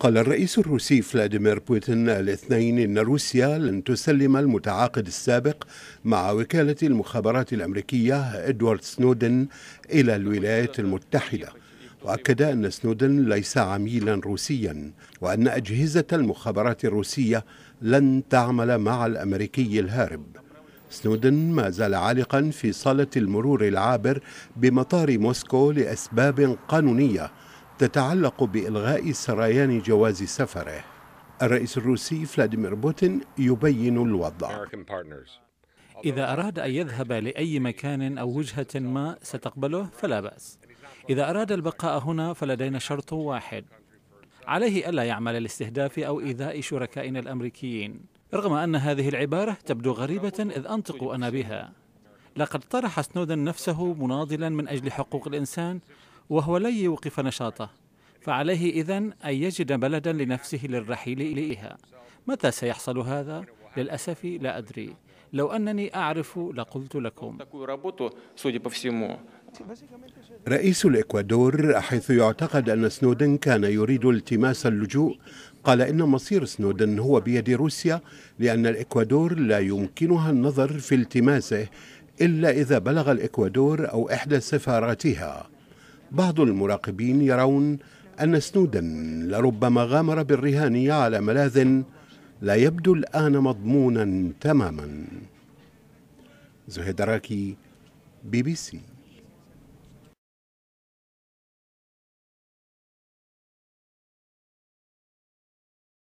قال الرئيس الروسي فلاديمير بوتين الاثنين إن روسيا لن تسلم المتعاقد السابق مع وكالة المخابرات الأمريكية إدوارد سنودن إلى الولايات المتحدة وأكد أن سنودن ليس عميلا روسيا وأن أجهزة المخابرات الروسية لن تعمل مع الأمريكي الهارب سنودن ما زال عالقا في صالة المرور العابر بمطار موسكو لأسباب قانونية تتعلق بإلغاء سريان جواز سفره الرئيس الروسي فلاديمير بوتين يبين الوضع إذا أراد أن يذهب لأي مكان أو وجهة ما ستقبله فلا بأس إذا أراد البقاء هنا فلدينا شرط واحد عليه ألا يعمل الاستهداف أو إيذاء شركائنا الأمريكيين رغم أن هذه العبارة تبدو غريبة إذ أنطق أنا بها لقد طرح سنودن نفسه مناضلا من أجل حقوق الإنسان وهو لن يوقف نشاطه فعليه إذا أن يجد بلدا لنفسه للرحيل إليها متى سيحصل هذا؟ للأسف لا أدري لو أنني أعرف لقلت لكم رئيس الإكوادور حيث يعتقد أن سنودن كان يريد التماس اللجوء قال إن مصير سنودن هو بيد روسيا لأن الإكوادور لا يمكنها النظر في التماسه إلا إذا بلغ الإكوادور أو إحدى سفاراتها بعض المراقبين يرون أن سنودن لربما غامر بالرهانية على ملاذ لا يبدو الآن مضمونا تماما زهيد راكي بي بي سي